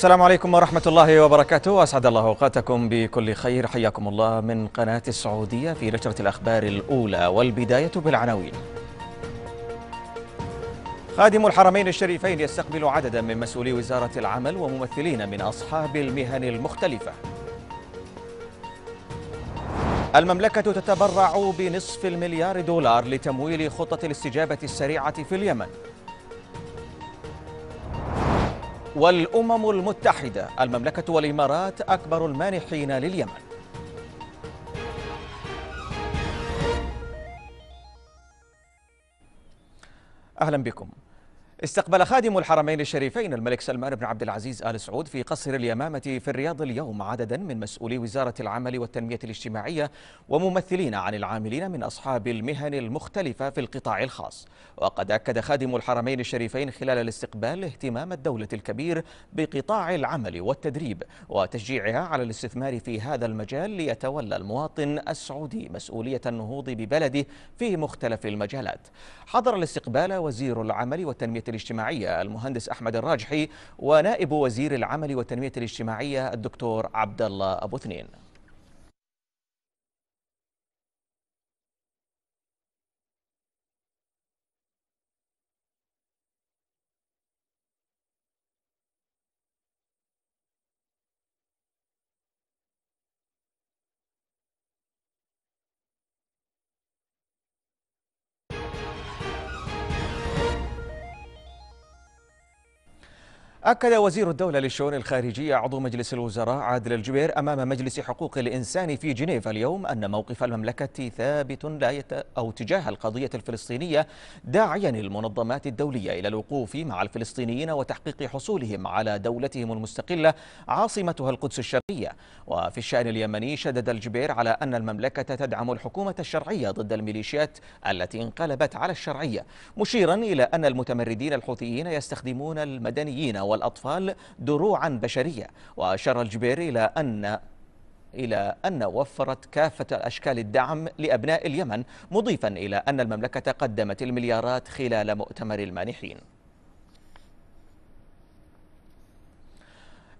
السلام عليكم ورحمة الله وبركاته أسعد الله أوقاتكم بكل خير حياكم الله من قناة السعودية في نشرة الأخبار الأولى والبداية بالعناوين خادم الحرمين الشريفين يستقبل عددا من مسؤولي وزارة العمل وممثلين من أصحاب المهن المختلفة المملكة تتبرع بنصف المليار دولار لتمويل خطة الاستجابة السريعة في اليمن والأمم المتحدة المملكة والإمارات أكبر المانحين لليمن أهلا بكم استقبل خادم الحرمين الشريفين الملك سلمان بن عبد العزيز آل سعود في قصر اليمامة في الرياض اليوم عددا من مسؤولي وزارة العمل والتنمية الاجتماعية وممثلين عن العاملين من أصحاب المهن المختلفة في القطاع الخاص وقد أكد خادم الحرمين الشريفين خلال الاستقبال اهتمام الدولة الكبير بقطاع العمل والتدريب وتشجيعها على الاستثمار في هذا المجال ليتولى المواطن السعودي مسؤولية النهوض ببلده في مختلف المجالات حضر الاستقبال وزير العمل والتنمية الاجتماعية المهندس أحمد الراجحي ونائب وزير العمل والتنمية الاجتماعية الدكتور عبد الله أبو ثنين أكد وزير الدولة للشؤون الخارجية عضو مجلس الوزراء عادل الجبير أمام مجلس حقوق الإنسان في جنيف اليوم أن موقف المملكة ثابت لا يت... أو تجاه القضية الفلسطينية داعيا المنظمات الدولية إلى الوقوف مع الفلسطينيين وتحقيق حصولهم على دولتهم المستقلة عاصمتها القدس الشرقية وفي الشأن اليمني شدد الجبير على أن المملكة تدعم الحكومة الشرعية ضد الميليشيات التي انقلبت على الشرعية مشيرا إلى أن المتمردين الحوثيين يستخدمون المدنيين والأطفال دروعا بشرية وأشار الجبير إلى أن إلى أن وفرت كافة أشكال الدعم لأبناء اليمن مضيفا إلى أن المملكة قدمت المليارات خلال مؤتمر المانحين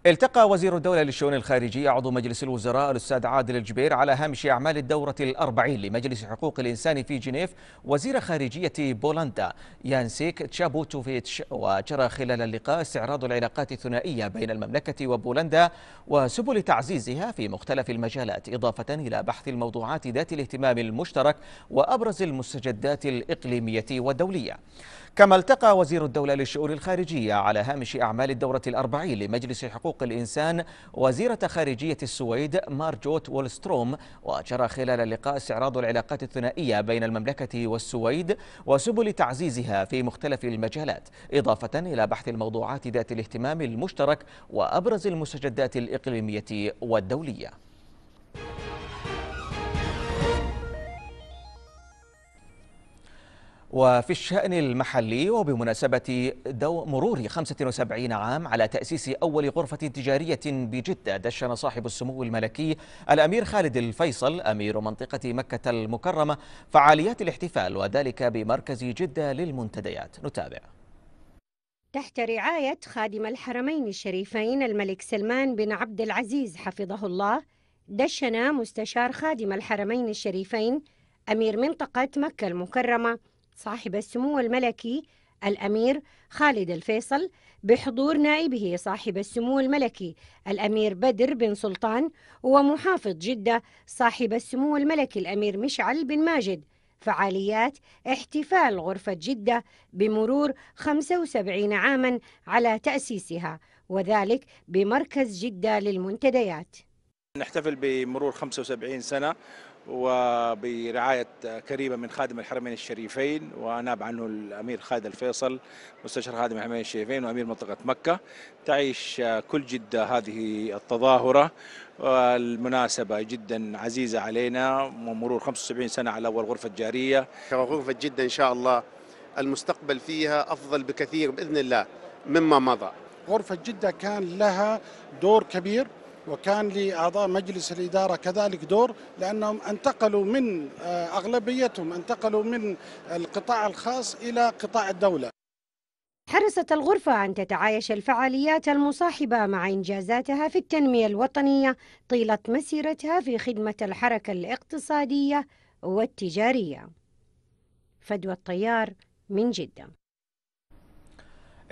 التقى وزير الدولة للشؤون الخارجية عضو مجلس الوزراء الأستاذ عادل الجبير على هامش أعمال الدورة الأربعين لمجلس حقوق الإنسان في جنيف وزير خارجية بولندا يانسيك تشابوتوفيتش وجرى خلال اللقاء استعراض العلاقات الثنائية بين المملكة وبولندا وسبل تعزيزها في مختلف المجالات إضافة إلى بحث الموضوعات ذات الاهتمام المشترك وأبرز المستجدات الإقليمية والدولية كما التقى وزير الدولة للشؤون الخارجية على هامش أعمال الدورة الأربعين لمجلس حقوق الإنسان وزيرة خارجية السويد مارجوت وولستروم وجرى خلال اللقاء استعراض العلاقات الثنائية بين المملكة والسويد وسبل تعزيزها في مختلف المجالات إضافة إلى بحث الموضوعات ذات الاهتمام المشترك وأبرز المستجدات الإقليمية والدولية وفي الشأن المحلي وبمناسبة دو مرور 75 عام على تأسيس أول غرفة تجارية بجدة دشن صاحب السمو الملكي الأمير خالد الفيصل أمير منطقة مكة المكرمة فعاليات الاحتفال وذلك بمركز جدة للمنتديات نتابع تحت رعاية خادم الحرمين الشريفين الملك سلمان بن عبد العزيز حفظه الله دشن مستشار خادم الحرمين الشريفين أمير منطقة مكة المكرمة صاحب السمو الملكي الأمير خالد الفيصل بحضور نائبه صاحب السمو الملكي الأمير بدر بن سلطان ومحافظ جدة صاحب السمو الملكي الأمير مشعل بن ماجد فعاليات احتفال غرفة جدة بمرور 75 عاما على تأسيسها وذلك بمركز جدة للمنتديات نحتفل بمرور 75 سنة وبرعاية كريمة من خادم الحرمين الشريفين وناب عنه الأمير خالد الفيصل مستشار خادم الحرمين الشريفين وأمير منطقة مكة تعيش كل جدة هذه التظاهرة والمناسبة جدا عزيزة علينا ومرور 75 سنة على أول غرفة جارية غرفة جدة إن شاء الله المستقبل فيها أفضل بكثير بإذن الله مما مضى غرفة جدة كان لها دور كبير وكان لأعضاء مجلس الإدارة كذلك دور لأنهم انتقلوا من آه، أغلبيتهم انتقلوا من القطاع الخاص إلى قطاع الدولة حرصت الغرفة أن تتعايش الفعاليات المصاحبة مع إنجازاتها في التنمية الوطنية طيلة مسيرتها في خدمة الحركة الاقتصادية والتجارية فدوى الطيار من جدة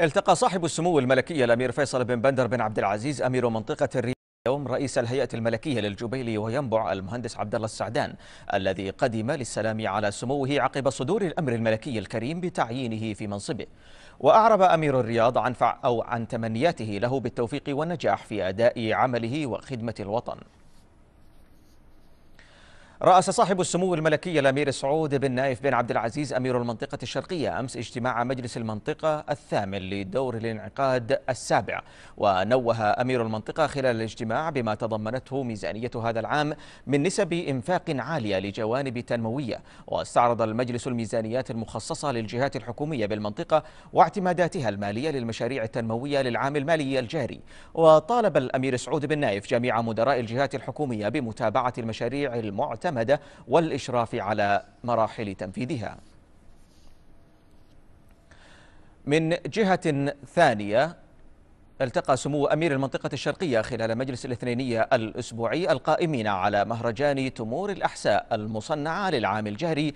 التقى صاحب السمو الملكي الأمير فيصل بن بندر بن عبد العزيز أمير منطقة الرياض اليوم رئيس الهيئة الملكية للجبيل وينبع المهندس عبد الله السعدان الذي قدم للسلام على سموه عقب صدور الأمر الملكي الكريم بتعيينه في منصبه وأعرب أمير الرياض عن فع أو عن تمنياته له بالتوفيق والنجاح في أداء عمله وخدمة الوطن رأس صاحب السمو الملكي الأمير سعود بن نايف بن عبد العزيز أمير المنطقة الشرقية أمس اجتماع مجلس المنطقة الثامن لدور الانعقاد السابع ونوه أمير المنطقة خلال الاجتماع بما تضمنته ميزانية هذا العام من نسب إنفاق عالية لجوانب تنموية واستعرض المجلس الميزانيات المخصصة للجهات الحكومية بالمنطقة واعتماداتها المالية للمشاريع التنموية للعام المالي الجاري وطالب الأمير سعود بن نايف جميع مدراء الجهات الحكومية بمتابعة المشاريع المعتمدة المعتمدة والإشراف على مراحل تنفيذها من جهة ثانية التقى سمو أمير المنطقة الشرقية خلال مجلس الاثنينية الأسبوعي القائمين على مهرجان تمور الأحساء المصنعة للعام الجهري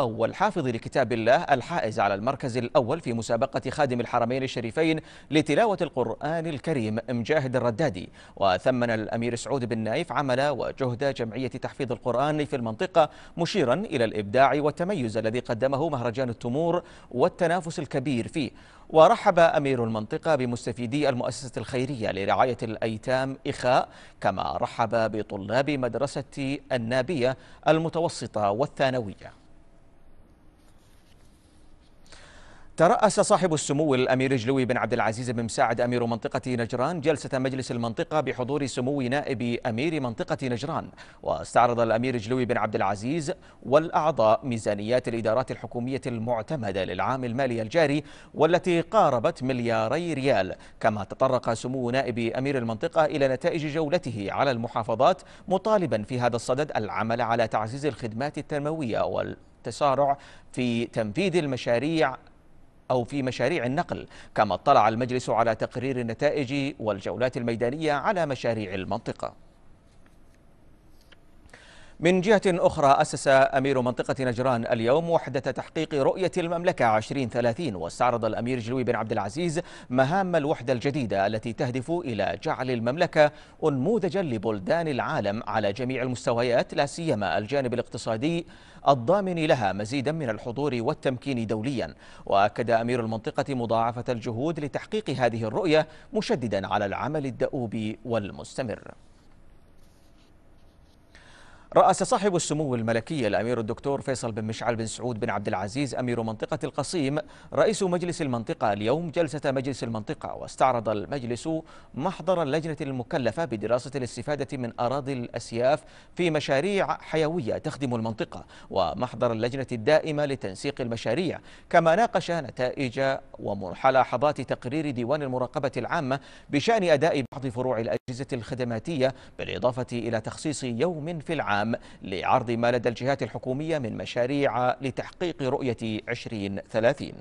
والحافظ لكتاب الله الحائز على المركز الأول في مسابقة خادم الحرمين الشريفين لتلاوة القرآن الكريم مجاهد الردادي وثمن الأمير سعود بن نايف عمل وجهد جمعية تحفيظ القرآن في المنطقة مشيرا إلى الإبداع والتميز الذي قدمه مهرجان التمور والتنافس الكبير فيه ورحب أمير المنطقة بمستفيدي المؤسسة الخيرية لرعاية الأيتام إخاء كما رحب بطلاب مدرسة النابية المتوسطة والثانوية ترأس صاحب السمو الأمير جلوي بن عبد العزيز بن مساعد أمير منطقة نجران جلسة مجلس المنطقة بحضور سمو نائب أمير منطقة نجران واستعرض الأمير جلوي بن عبد العزيز والأعضاء ميزانيات الإدارات الحكومية المعتمدة للعام المالي الجاري والتي قاربت ملياري ريال كما تطرق سمو نائب أمير المنطقة إلى نتائج جولته على المحافظات مطالبا في هذا الصدد العمل على تعزيز الخدمات التنموية وال تسارع في تنفيذ المشاريع أو في مشاريع النقل كما اطلع المجلس على تقرير النتائج والجولات الميدانية على مشاريع المنطقة من جهة أخرى أسس أمير منطقة نجران اليوم وحدة تحقيق رؤية المملكة 2030 واستعرض الأمير جلوي بن عبد العزيز مهام الوحدة الجديدة التي تهدف إلى جعل المملكة أنموذجا لبلدان العالم على جميع المستويات لا سيما الجانب الاقتصادي الضامن لها مزيدا من الحضور والتمكين دوليا وأكد أمير المنطقة مضاعفة الجهود لتحقيق هذه الرؤية مشددا على العمل الدؤوب والمستمر رأس صاحب السمو الملكي الأمير الدكتور فيصل بن مشعل بن سعود بن عبد العزيز أمير منطقة القصيم رئيس مجلس المنطقة اليوم جلسة مجلس المنطقة واستعرض المجلس محضر اللجنة المكلفة بدراسة الاستفادة من أراضي الأسياف في مشاريع حيوية تخدم المنطقة ومحضر اللجنة الدائمة لتنسيق المشاريع كما ناقش نتائج وملاحظات تقرير ديوان المراقبة العامة بشأن أداء بعض فروع الأجهزة الخدماتية بالإضافة إلى تخصيص يوم في العام العام لعرض ما لدى الجهات الحكومية من مشاريع لتحقيق رؤية 2030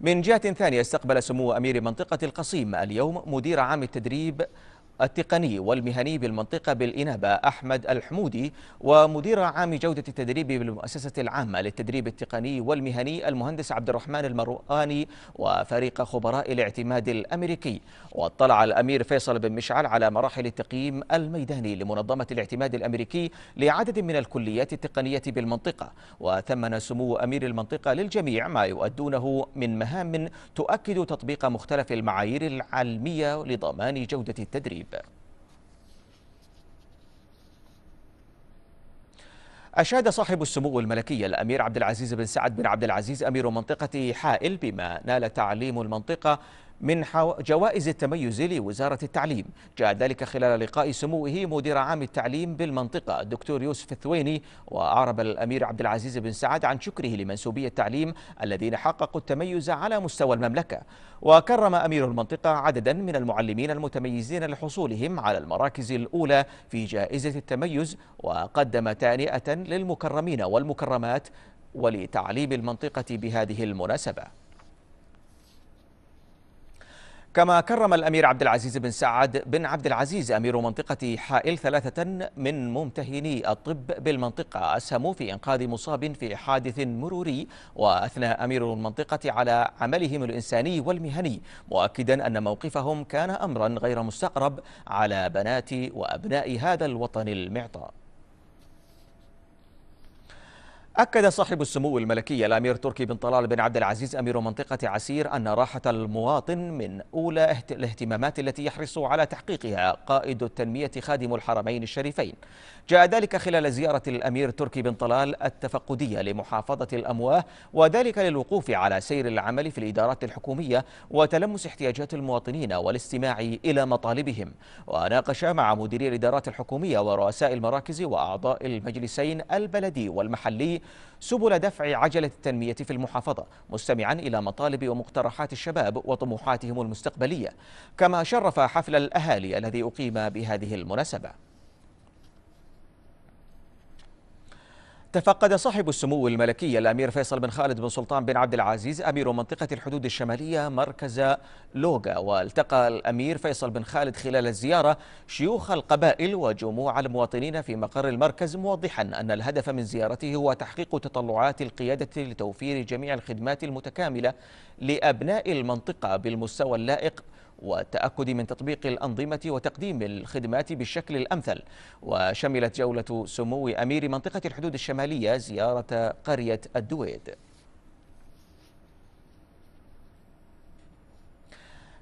من جهة ثانية استقبل سمو أمير منطقة القصيم اليوم مدير عام التدريب التقني والمهني بالمنطقة بالإنابة أحمد الحمودي ومدير عام جودة التدريب بالمؤسسة العامة للتدريب التقني والمهني المهندس عبد الرحمن المرؤاني وفريق خبراء الاعتماد الأمريكي واطلع الأمير فيصل بن مشعل على مراحل التقييم الميداني لمنظمة الاعتماد الأمريكي لعدد من الكليات التقنية بالمنطقة وثمن سمو أمير المنطقة للجميع ما يؤدونه من مهام تؤكد تطبيق مختلف المعايير العلمية لضمان جودة التدريب أشاد صاحب السمو الملكي الأمير عبد العزيز بن سعد بن عبد العزيز أمير منطقة حائل بما نال تعليم المنطقة من جوائز التميز لوزارة التعليم جاء ذلك خلال لقاء سموه مدير عام التعليم بالمنطقة الدكتور يوسف الثويني وأعرب الأمير عبد العزيز بن سعد عن شكره لمنسوبي التعليم الذين حققوا التميز على مستوى المملكة وكرم أمير المنطقة عددا من المعلمين المتميزين لحصولهم على المراكز الأولى في جائزة التميز وقدم تهنئة للمكرمين والمكرمات ولتعليم المنطقة بهذه المناسبة كما كرم الأمير عبد العزيز بن سعد بن عبد العزيز أمير منطقة حائل ثلاثة من ممتهني الطب بالمنطقة أسهموا في إنقاذ مصاب في حادث مروري وأثنى أمير المنطقة على عملهم الإنساني والمهني مؤكدا أن موقفهم كان أمرا غير مستقرب على بنات وأبناء هذا الوطن المعطاء أكد صاحب السمو الملكي الأمير تركي بن طلال بن عبد العزيز أمير منطقة عسير أن راحة المواطن من أولى الاهتمامات التي يحرص على تحقيقها قائد التنمية خادم الحرمين الشريفين جاء ذلك خلال زيارة الأمير تركي بن طلال التفقدية لمحافظة الأمواه وذلك للوقوف على سير العمل في الإدارات الحكومية وتلمس احتياجات المواطنين والاستماع إلى مطالبهم وناقش مع مديري الإدارات الحكومية ورؤساء المراكز وأعضاء المجلسين البلدي والمحلي سبل دفع عجلة التنمية في المحافظة مستمعا إلى مطالب ومقترحات الشباب وطموحاتهم المستقبلية كما شرف حفل الأهالي الذي أقيم بهذه المناسبة تفقد صاحب السمو الملكي الامير فيصل بن خالد بن سلطان بن عبد العزيز امير منطقه الحدود الشماليه مركز لوغا والتقى الامير فيصل بن خالد خلال الزياره شيوخ القبائل وجموع المواطنين في مقر المركز موضحا ان الهدف من زيارته هو تحقيق تطلعات القياده لتوفير جميع الخدمات المتكامله لابناء المنطقه بالمستوى اللائق والتأكد من تطبيق الأنظمة وتقديم الخدمات بالشكل الأمثل وشملت جولة سمو أمير منطقة الحدود الشمالية زيارة قرية الدويد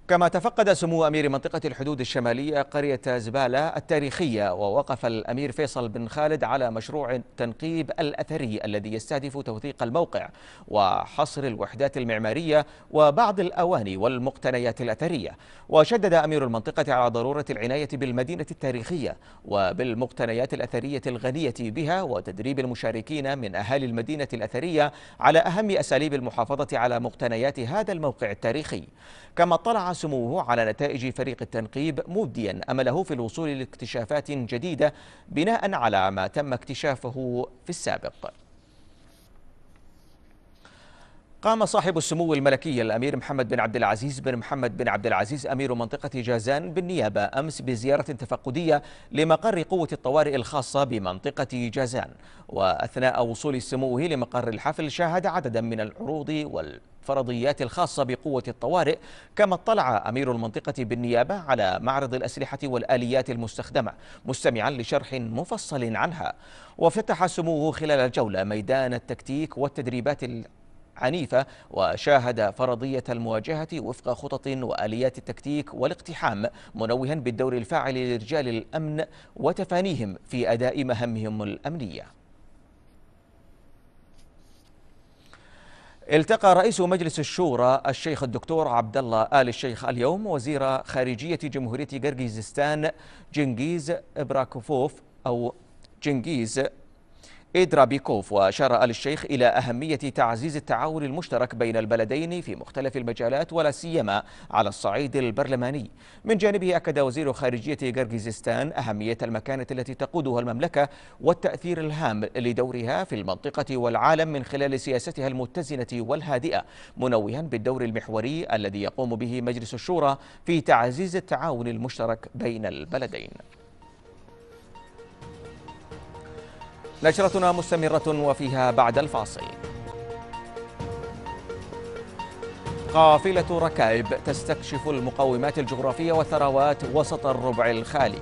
كما تفقد سمو أمير منطقة الحدود الشمالية قرية زبالة التاريخية ووقف الأمير فيصل بن خالد على مشروع تنقيب الأثري الذي يستهدف توثيق الموقع وحصر الوحدات المعمارية وبعض الأواني والمقتنيات الأثرية وشدد أمير المنطقة على ضرورة العناية بالمدينة التاريخية وبالمقتنيات الأثرية الغنية بها وتدريب المشاركين من أهالي المدينة الأثرية على أهم أساليب المحافظة على مقتنيات هذا الموقع التاريخي كما اطلع سموه على نتائج فريق التنقيب مبديا أمله في الوصول لاكتشافات جديدة بناء على ما تم اكتشافه في السابق قام صاحب السمو الملكي الامير محمد بن عبد العزيز بن محمد بن عبد العزيز امير منطقه جازان بالنيابه امس بزياره تفقديه لمقر قوه الطوارئ الخاصه بمنطقه جازان واثناء وصول سموه لمقر الحفل شاهد عددا من العروض وال الفرضيات الخاصة بقوة الطوارئ كما اطلع أمير المنطقة بالنيابة على معرض الأسلحة والآليات المستخدمة مستمعا لشرح مفصل عنها وفتح سموه خلال الجولة ميدان التكتيك والتدريبات عنيفة وشاهد فرضية المواجهة وفق خطط وآليات التكتيك والاقتحام منوها بالدور الفاعل لرجال الأمن وتفانيهم في أداء مهمهم الأمنية التقى رئيس مجلس الشورى الشيخ الدكتور عبد الله آل الشيخ اليوم وزير خارجية جمهورية قرقيزستان جنجيز إبراكوفوف أو جنجيز إدرابيكوف وأشار آل الشيخ إلى أهمية تعزيز التعاون المشترك بين البلدين في مختلف المجالات ولا سيما على الصعيد البرلماني من جانبه أكد وزير خارجية قرغيزستان أهمية المكانة التي تقودها المملكة والتأثير الهام لدورها في المنطقة والعالم من خلال سياستها المتزنة والهادئة منوها بالدور المحوري الذي يقوم به مجلس الشورى في تعزيز التعاون المشترك بين البلدين نشرتنا مستمرة وفيها بعد الفاصل قافلة ركائب تستكشف المقومات الجغرافية والثروات وسط الربع الخالي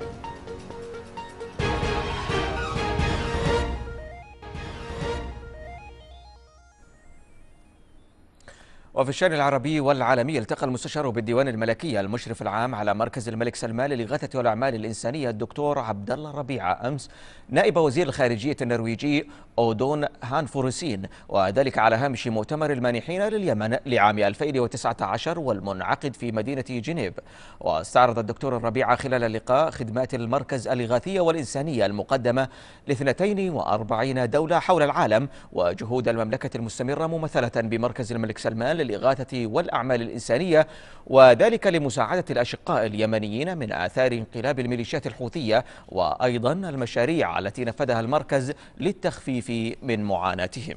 وفي الشأن العربي والعالمي التقى المستشار بالديوان الملكي المشرف العام على مركز الملك سلمان للإغاثة والأعمال الإنسانية الدكتور عبد الله ربيعة أمس نائب وزير الخارجية النرويجي أودون هانفورسين وذلك على هامش مؤتمر المانحين لليمن لعام 2019 والمنعقد في مدينة جنيف واستعرض الدكتور الربيعة خلال اللقاء خدمات المركز الإغاثية والإنسانية المقدمة ل 42 دولة حول العالم وجهود المملكة المستمرة ممثلة بمركز الملك سلمان الإغاثة والأعمال الإنسانية وذلك لمساعدة الأشقاء اليمنيين من آثار انقلاب الميليشيات الحوثية وأيضا المشاريع التي نفذها المركز للتخفيف من معاناتهم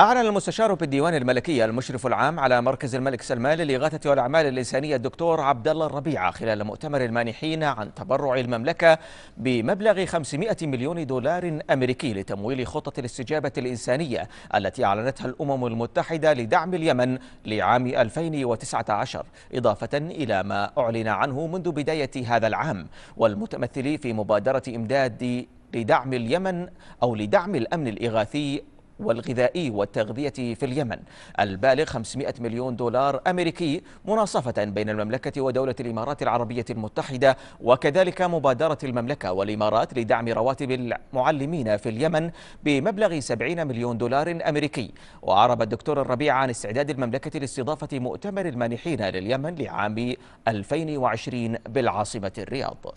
أعلن المستشار بالديوان الملكي المشرف العام على مركز الملك سلمان للإغاثة والأعمال الإنسانية الدكتور عبد الله الربيعة خلال مؤتمر المانحين عن تبرع المملكة بمبلغ 500 مليون دولار أمريكي لتمويل خطة الاستجابة الإنسانية التي أعلنتها الأمم المتحدة لدعم اليمن لعام 2019 إضافة إلى ما أعلن عنه منذ بداية هذا العام والمتمثل في مبادرة إمداد لدعم اليمن أو لدعم الأمن الإغاثي والغذائي والتغذية في اليمن البالغ 500 مليون دولار أمريكي مناصفة بين المملكة ودولة الإمارات العربية المتحدة وكذلك مبادرة المملكة والإمارات لدعم رواتب المعلمين في اليمن بمبلغ 70 مليون دولار أمريكي وأعرب الدكتور الربيع عن استعداد المملكة لاستضافة مؤتمر المانحين لليمن لعام 2020 بالعاصمة الرياض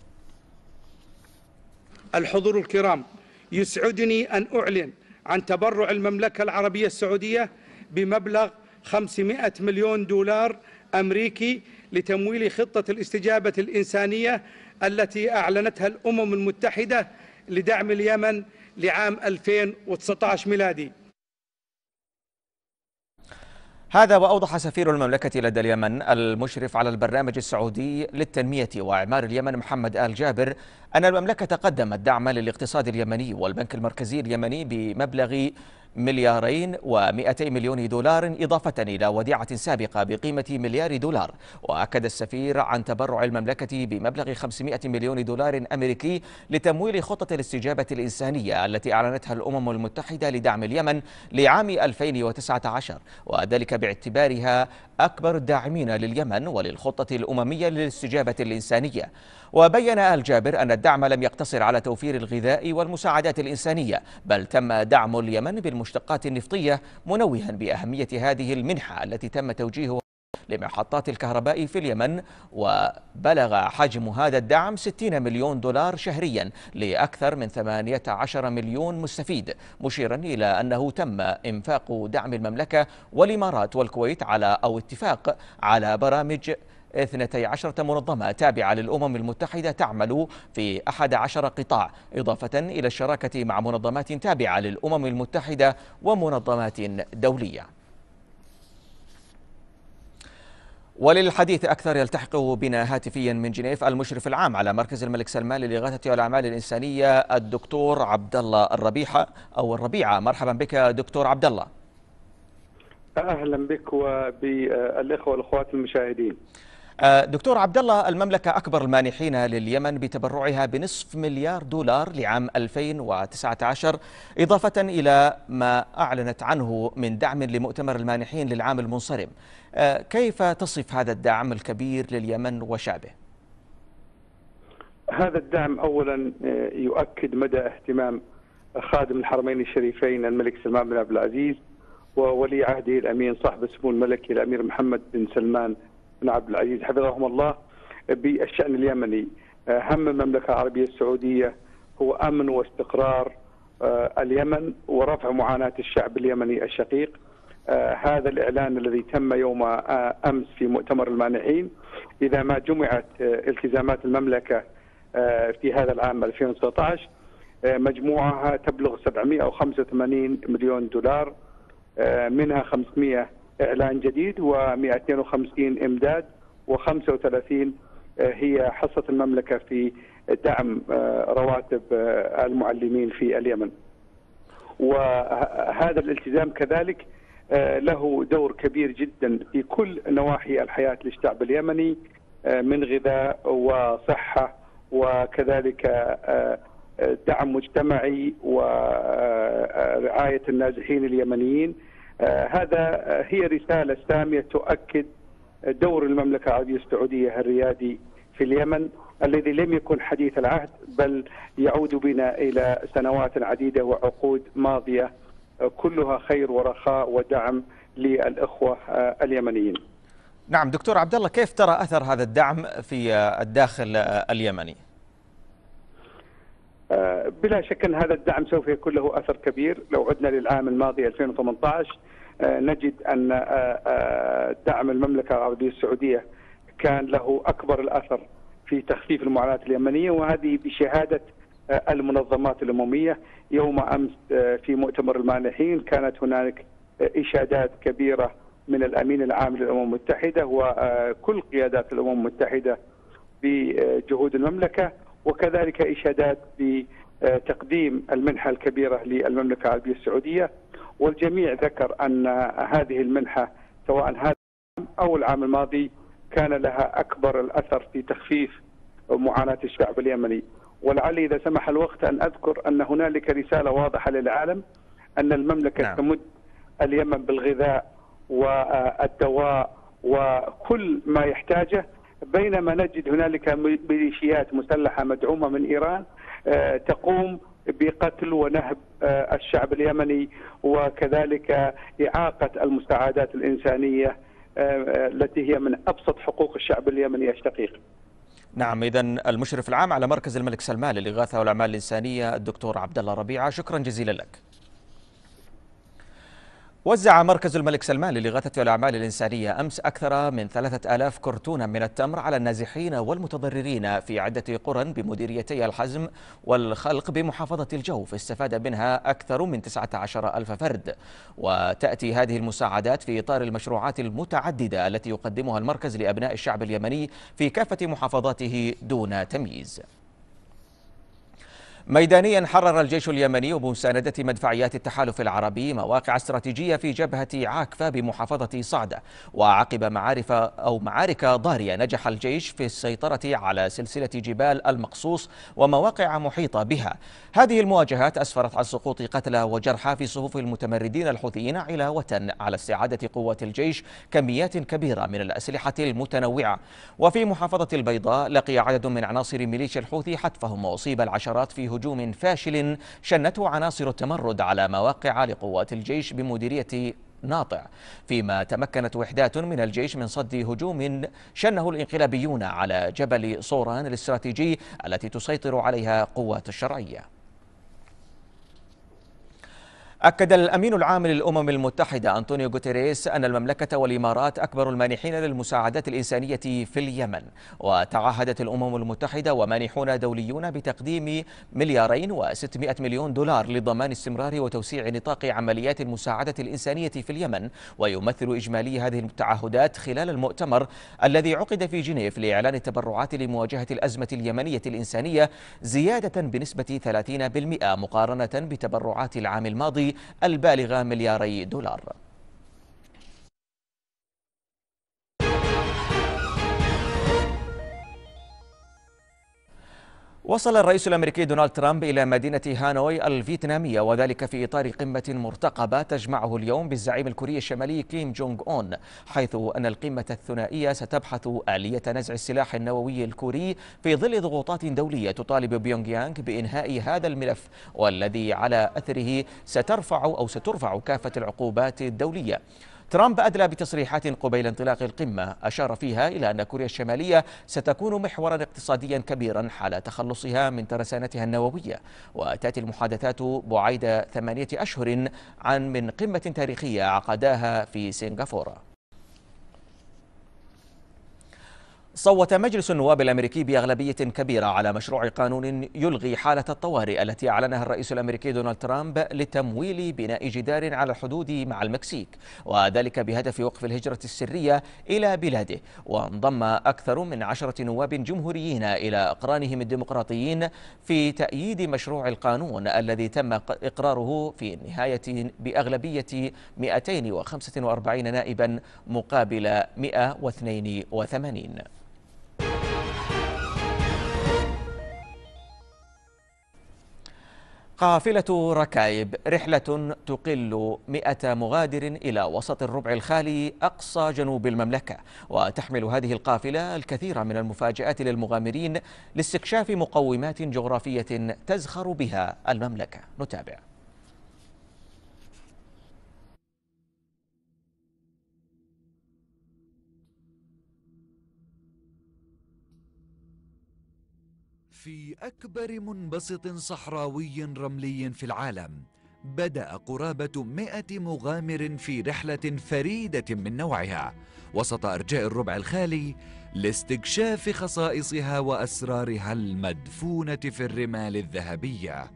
الحضور الكرام يسعدني أن أعلن عن تبرع المملكة العربية السعودية بمبلغ 500 مليون دولار أمريكي لتمويل خطة الاستجابة الإنسانية التي أعلنتها الأمم المتحدة لدعم اليمن لعام 2019 ميلادي هذا وأوضح سفير المملكة لدى اليمن المشرف على البرنامج السعودي للتنمية وإعمار اليمن محمد آل جابر أن المملكة قدمت دعما للاقتصاد اليمني والبنك المركزي اليمني بمبلغ مليارين و200 مليون دولار إضافة إلى وديعة سابقة بقيمة مليار دولار وأكد السفير عن تبرع المملكة بمبلغ 500 مليون دولار أمريكي لتمويل خطة الاستجابة الإنسانية التي أعلنتها الأمم المتحدة لدعم اليمن لعام 2019 وذلك باعتبارها أكبر الداعمين لليمن وللخطة الأممية للاستجابة الإنسانية وبين آل جابر أن الدعم لم يقتصر على توفير الغذاء والمساعدات الإنسانية بل تم دعم اليمن بالمساعدات المشتقات النفطية منوها بأهمية هذه المنحة التي تم توجيهها لمحطات الكهرباء في اليمن وبلغ حجم هذا الدعم 60 مليون دولار شهريا لأكثر من 18 مليون مستفيد مشيرا إلى أنه تم إنفاق دعم المملكة والإمارات والكويت على أو اتفاق على برامج 12 منظمة تابعة للأمم المتحدة تعمل في 11 قطاع إضافة إلى الشراكة مع منظمات تابعة للأمم المتحدة ومنظمات دولية وللحديث أكثر يلتحق بنا هاتفيا من جنيف المشرف العام على مركز الملك سلمان للإغاثة والأعمال الإنسانية الدكتور عبد الله الربيحة أو الربيعة مرحبا بك دكتور عبد الله أهلا بك وبالإخوة والأخوات المشاهدين آه، دكتور عبد الله المملكة أكبر المانحين لليمن بتبرعها بنصف مليار دولار لعام 2019 إضافة إلى ما أعلنت عنه من دعم لمؤتمر المانحين للعام المنصرم آه، كيف تصف هذا الدعم الكبير لليمن وشعبه؟ هذا الدعم أولا آه، يؤكد مدى اهتمام خادم الحرمين الشريفين الملك سلمان بن عبد العزيز وولي عهده الأمين صاحب السمو الملكي الأمير محمد بن سلمان بن عبد العزيز حفظهم الله بالشأن اليمني آه، هم المملكة العربية السعودية هو أمن واستقرار آه، اليمن ورفع معاناة الشعب اليمني الشقيق آه، هذا الإعلان الذي تم يوم أمس في مؤتمر المانحين إذا ما جمعت التزامات المملكة في هذا العام 2019 مجموعها تبلغ 785 مليون دولار منها 500 إعلان جديد و250 إمداد و35 آه، هي حصة المملكة في دعم آه، رواتب آه، المعلمين في اليمن وهذا الالتزام كذلك له دور كبير جدا في كل نواحي الحياة للشعب اليمني من غذاء وصحة وكذلك دعم مجتمعي ورعاية النازحين اليمنيين آه، هذا آه، هي رسالة سامية تؤكد دور المملكة العربية السعودية الريادي في اليمن الذي لم يكن حديث العهد بل يعود بنا إلى سنوات عديدة وعقود ماضية آه، كلها خير ورخاء ودعم للإخوة اليمنيين نعم دكتور عبد الله كيف ترى أثر هذا الدعم في الداخل اليمني؟ آه، بلا شك ان هذا الدعم سوف يكون له اثر كبير لو عدنا للعام الماضي 2018 آه، نجد ان آه، دعم المملكه العربيه السعوديه كان له اكبر الاثر في تخفيف المعاناه اليمنيه وهذه بشهاده المنظمات الامميه يوم امس في مؤتمر المانحين كانت هنالك اشادات كبيره من الامين العام للامم المتحده وكل قيادات الامم المتحده بجهود المملكه وكذلك إشادات بتقديم المنحة الكبيرة للمملكة العربية السعودية والجميع ذكر أن هذه المنحة سواء هذا العام أو العام الماضي كان لها أكبر الأثر في تخفيف معاناة الشعب اليمني ولعلي إذا سمح الوقت أن أذكر أن هنالك رسالة واضحة للعالم أن المملكة نعم. تمد اليمن بالغذاء والدواء وكل ما يحتاجه بينما نجد هنالك ميليشيات مسلحه مدعومه من ايران آه، تقوم بقتل ونهب آه، الشعب اليمني وكذلك اعاقه المساعدات الانسانيه آه، التي هي من ابسط حقوق الشعب اليمني الشقيق. نعم اذا المشرف العام على مركز الملك سلمان للاغاثه والاعمال الانسانيه الدكتور عبد الله ربيعه شكرا جزيلا لك. وزع مركز الملك سلمان للإغاثة والأعمال الإنسانية أمس أكثر من ثلاثة آلاف كرتونا من التمر على النازحين والمتضررين في عدة قرى بمديريتي الحزم والخلق بمحافظة الجوف استفاد منها أكثر من عشر ألف فرد وتأتي هذه المساعدات في إطار المشروعات المتعددة التي يقدمها المركز لأبناء الشعب اليمني في كافة محافظاته دون تمييز ميدانيا حرر الجيش اليمني بمساندة مدفعيات التحالف العربي مواقع استراتيجية في جبهة عاكفة بمحافظة صعدة وعقب معارف أو معارك ضارية نجح الجيش في السيطرة على سلسلة جبال المقصوص ومواقع محيطة بها هذه المواجهات أسفرت عن سقوط قتلى وجرحى في صفوف المتمردين الحوثيين علاوة على استعادة قوة الجيش كميات كبيرة من الأسلحة المتنوعة وفي محافظة البيضاء لقي عدد من عناصر ميليشيا الحوثي حتفهم وأصيب العشرات في هجوم فاشل شنته عناصر التمرد على مواقع لقوات الجيش بمديرية ناطع فيما تمكنت وحدات من الجيش من صد هجوم شنه الانقلابيون على جبل صوران الاستراتيجي التي تسيطر عليها قوات الشرعيه أكد الأمين العام للأمم المتحدة أنطونيو غوتيريس أن المملكة والإمارات أكبر المانحين للمساعدات الإنسانية في اليمن وتعهدت الأمم المتحدة ومانحون دوليون بتقديم مليارين وستمائة مليون دولار لضمان استمرار وتوسيع نطاق عمليات المساعدة الإنسانية في اليمن ويمثل إجمالي هذه التعهدات خلال المؤتمر الذي عقد في جنيف لإعلان التبرعات لمواجهة الأزمة اليمنية الإنسانية زيادة بنسبة 30% مقارنة بتبرعات العام الماضي البالغة ملياري دولار وصل الرئيس الامريكي دونالد ترامب الى مدينه هانوي الفيتناميه وذلك في اطار قمه مرتقبه تجمعه اليوم بالزعيم الكوري الشمالي كيم جونغ اون حيث ان القمه الثنائيه ستبحث اليه نزع السلاح النووي الكوري في ظل ضغوطات دوليه تطالب بيونغ يانغ بانهاء هذا الملف والذي على اثره سترفع او سترفع كافه العقوبات الدوليه ترامب أدلى بتصريحات قبيل انطلاق القمة أشار فيها إلى أن كوريا الشمالية ستكون محورا اقتصاديا كبيرا حال تخلصها من ترسانتها النووية وتأتي المحادثات بعيد ثمانية أشهر عن من قمة تاريخية عقداها في سنغافورة صوت مجلس النواب الامريكي باغلبيه كبيره على مشروع قانون يلغي حاله الطوارئ التي اعلنها الرئيس الامريكي دونالد ترامب لتمويل بناء جدار على الحدود مع المكسيك وذلك بهدف وقف الهجره السريه الى بلاده وانضم اكثر من عشره نواب جمهوريين الى اقرانهم الديمقراطيين في تاييد مشروع القانون الذي تم اقراره في النهايه باغلبيه 245 نائبا مقابل 182 قافلة ركايب رحلة تقل مئة مغادر إلى وسط الربع الخالي أقصى جنوب المملكة وتحمل هذه القافلة الكثير من المفاجآت للمغامرين لاستكشاف مقومات جغرافية تزخر بها المملكة نتابع في أكبر منبسط صحراوي رملي في العالم بدأ قرابة 100 مغامر في رحلة فريدة من نوعها وسط أرجاء الربع الخالي لاستكشاف خصائصها وأسرارها المدفونة في الرمال الذهبية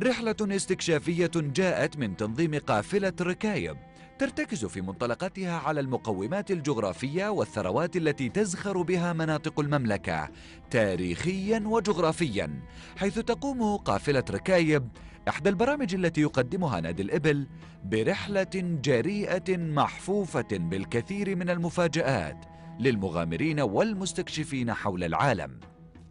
رحلة استكشافية جاءت من تنظيم قافلة ركايب ترتكز في منطلقاتها على المقومات الجغرافية والثروات التي تزخر بها مناطق المملكة تاريخيا وجغرافيا حيث تقوم قافلة ركايب إحدى البرامج التي يقدمها نادي الإبل برحلة جريئة محفوفة بالكثير من المفاجآت للمغامرين والمستكشفين حول العالم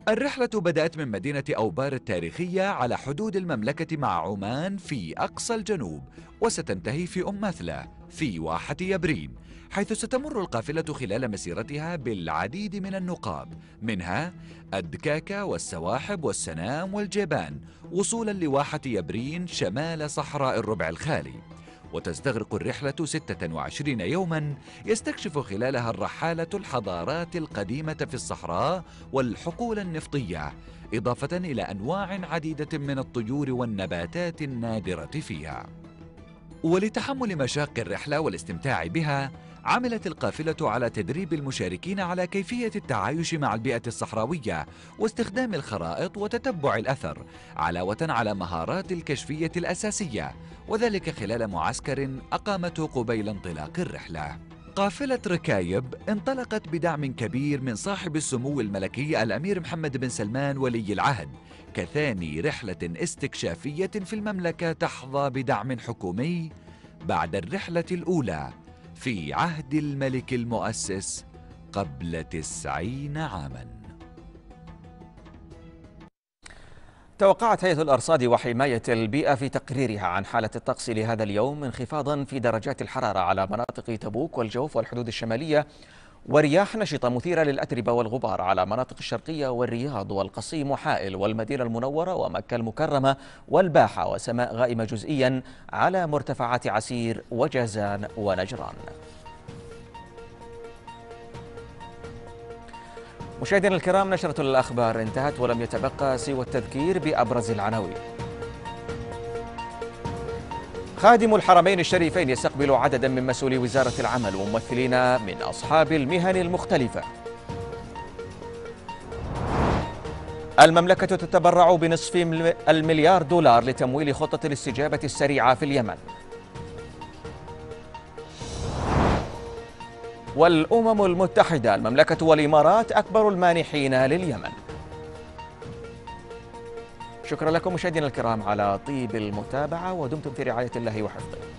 الرحلة بدأت من مدينة أوبار التاريخية على حدود المملكة مع عمان في أقصى الجنوب وستنتهي في أم مثلة في واحة يبرين حيث ستمر القافلة خلال مسيرتها بالعديد من النقاب منها الدكاكة والسواحب والسنام والجبان وصولا لواحة يبرين شمال صحراء الربع الخالي وتستغرق الرحلة 26 يوما يستكشف خلالها الرحالة الحضارات القديمة في الصحراء والحقول النفطية إضافة إلى أنواع عديدة من الطيور والنباتات النادرة فيها ولتحمل مشاق الرحلة والاستمتاع بها عملت القافلة على تدريب المشاركين على كيفية التعايش مع البيئة الصحراوية واستخدام الخرائط وتتبع الأثر علاوة على مهارات الكشفية الأساسية وذلك خلال معسكر أقامته قبيل انطلاق الرحلة قافلة ركايب انطلقت بدعم كبير من صاحب السمو الملكي الأمير محمد بن سلمان ولي العهد كثاني رحلة استكشافية في المملكة تحظى بدعم حكومي بعد الرحلة الأولى في عهد الملك المؤسس قبل تسعين عاما توقعت هيئة الأرصاد وحماية البيئة في تقريرها عن حالة الطقس لهذا اليوم انخفاضا في درجات الحرارة على مناطق تبوك والجوف والحدود الشمالية ورياح نشطة مثيرة للأتربة والغبار على مناطق الشرقية والرياض والقصيم وحائل والمدينة المنورة ومكة المكرمة والباحة وسماء غائمة جزئيا على مرتفعات عسير وجازان ونجران مشاهدينا الكرام نشرة الأخبار انتهت ولم يتبقى سوى التذكير بأبرز العناوين خادم الحرمين الشريفين يستقبل عددا من مسؤولي وزارة العمل وممثلين من أصحاب المهن المختلفة المملكة تتبرع بنصف المليار دولار لتمويل خطة الاستجابة السريعة في اليمن والأمم المتحدة المملكة والإمارات أكبر المانحين لليمن شكرا لكم مشاهدينا الكرام على طيب المتابعة ودمتم في رعاية الله وحفظه